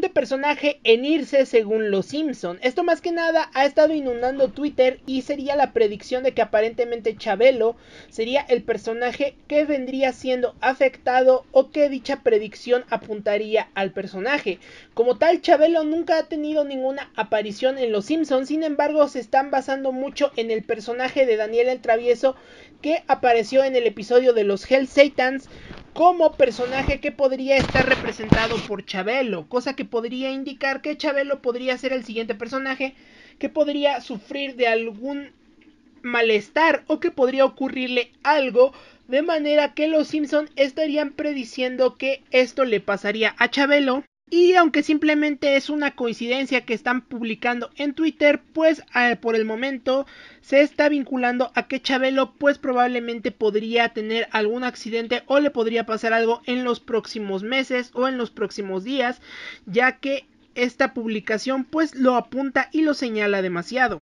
de personaje en irse según los Simpson. Esto más que nada ha estado inundando Twitter y sería la predicción de que aparentemente Chabelo sería el personaje que vendría siendo afectado o que dicha predicción apuntaría al personaje. Como tal, Chabelo nunca ha tenido ninguna aparición en los Simpson, sin embargo se están basando mucho en el personaje de Daniel el Travieso que apareció en el episodio de los Hell Satans como personaje que podría estar representado por Chabelo, cosa que podría indicar que Chabelo podría ser el siguiente personaje que podría sufrir de algún malestar o que podría ocurrirle algo de manera que los Simpson estarían prediciendo que esto le pasaría a Chabelo y aunque simplemente es una coincidencia que están publicando en Twitter, pues ah, por el momento se está vinculando a que Chabelo pues probablemente podría tener algún accidente o le podría pasar algo en los próximos meses o en los próximos días, ya que esta publicación pues lo apunta y lo señala demasiado.